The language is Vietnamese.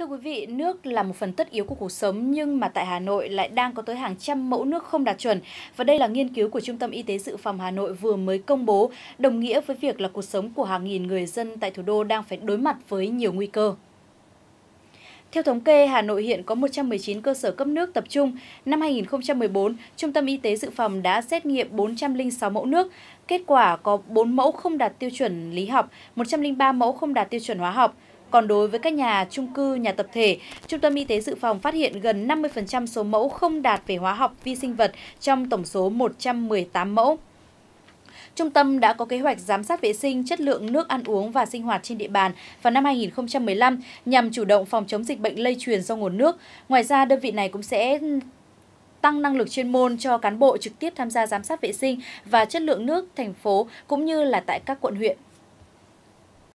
Thưa quý vị, nước là một phần tất yếu của cuộc sống nhưng mà tại Hà Nội lại đang có tới hàng trăm mẫu nước không đạt chuẩn. Và đây là nghiên cứu của Trung tâm Y tế Dự phòng Hà Nội vừa mới công bố, đồng nghĩa với việc là cuộc sống của hàng nghìn người dân tại thủ đô đang phải đối mặt với nhiều nguy cơ. Theo thống kê, Hà Nội hiện có 119 cơ sở cấp nước tập trung. Năm 2014, Trung tâm Y tế Dự phòng đã xét nghiệm 406 mẫu nước. Kết quả có 4 mẫu không đạt tiêu chuẩn lý học, 103 mẫu không đạt tiêu chuẩn hóa học. Còn đối với các nhà trung cư, nhà tập thể, Trung tâm Y tế Dự phòng phát hiện gần 50% số mẫu không đạt về hóa học vi sinh vật trong tổng số 118 mẫu. Trung tâm đã có kế hoạch giám sát vệ sinh, chất lượng nước ăn uống và sinh hoạt trên địa bàn vào năm 2015 nhằm chủ động phòng chống dịch bệnh lây truyền do nguồn nước. Ngoài ra, đơn vị này cũng sẽ tăng năng lực chuyên môn cho cán bộ trực tiếp tham gia giám sát vệ sinh và chất lượng nước thành phố cũng như là tại các quận huyện.